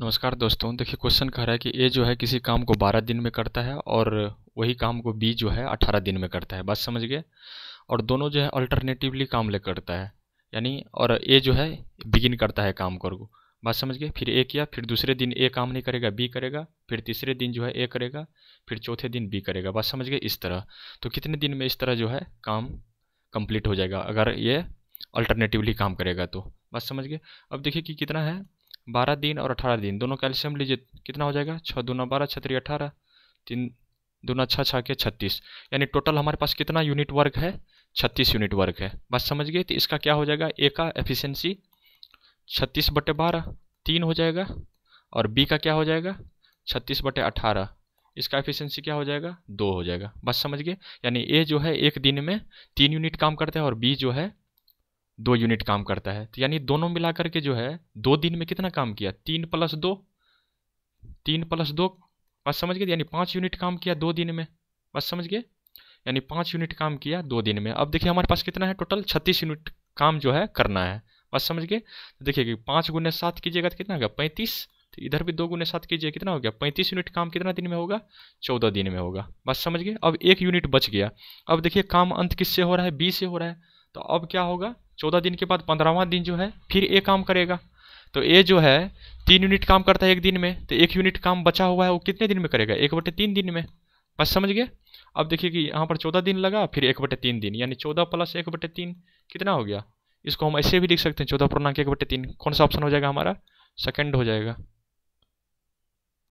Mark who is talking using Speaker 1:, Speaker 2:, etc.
Speaker 1: नमस्कार दोस्तों देखिए क्वेश्चन कह रहा है कि ए जो है किसी काम को बारह दिन में करता है और वही काम को बी जो है अठारह दिन में करता है बात समझ गए और दोनों जो है अल्टरनेटिवली काम ले करता है यानी और ए जो है बिगिन करता है काम कर को बात समझ गए फिर ए किया फिर दूसरे दिन ए काम नहीं करेगा बी करेगा फिर तीसरे दिन जो है ए करेगा फिर चौथे दिन बी करेगा बात समझ गए इस तरह तो कितने दिन में इस तरह जो है काम कंप्लीट हो जाएगा अगर ये अल्टरनेटिवली काम करेगा तो बात समझ गए अब देखिए कि कितना है बारह दिन और अठारह दिन दोनों कैल्शियम लीजिए कितना हो जाएगा छः दोनों बारह छत्री अठारह तीन दोनों छः छः के छत्तीस यानी टोटल हमारे पास कितना यूनिट वर्क है छत्तीस यूनिट वर्क है बस समझ गए तो इसका क्या हो जाएगा ए का एफिशेंसी छत्तीस बटे बारह तीन हो जाएगा और बी का क्या हो जाएगा छत्तीस बटे अठारह इसका एफिशिएंसी क्या हो जाएगा दो हो जाएगा बस समझ गए यानी ए जो है एक दिन में तीन यूनिट काम करते हैं और बी जो है दो यूनिट काम करता है तो यानी दोनों मिलाकर के जो है दो दिन में कितना काम किया तीन प्लस दो तीन प्लस दो बस समझ गए यानी पाँच यूनिट काम किया दो दिन में बस समझ गए यानी पाँच यूनिट काम किया दो दिन में अब देखिए हमारे पास कितना है टोटल छत्तीस यूनिट काम जो है करना है बस समझ गए तो देखिए पाँच गुने सात कीजिएगा तो कितना होगा पैंतीस तो इधर भी दो गुने सात कीजिए कितना हो गया पैंतीस यूनिट काम कितना दिन में होगा चौदह दिन में होगा बस समझ गए अब एक यूनिट बच गया अब देखिए काम अंत किससे हो रहा है बी से हो रहा है तो अब क्या होगा चौदह दिन के बाद पंद्रहवा दिन जो है फिर ए काम करेगा तो ए जो है तीन यूनिट काम करता है एक दिन में तो एक यूनिट काम बचा हुआ है वो कितने दिन में करेगा एक बटे तीन दिन में बस समझ गए अब देखिए कि यहाँ पर चौदह दिन लगा फिर एक बटे तीन दिन यानी चौदह प्लस एक बटे तीन कितना हो गया इसको हम ऐसे भी लिख सकते हैं चौदह पूर्णांक एक बटे तीन कौन सा ऑप्शन हो जाएगा हमारा सेकेंड हो जाएगा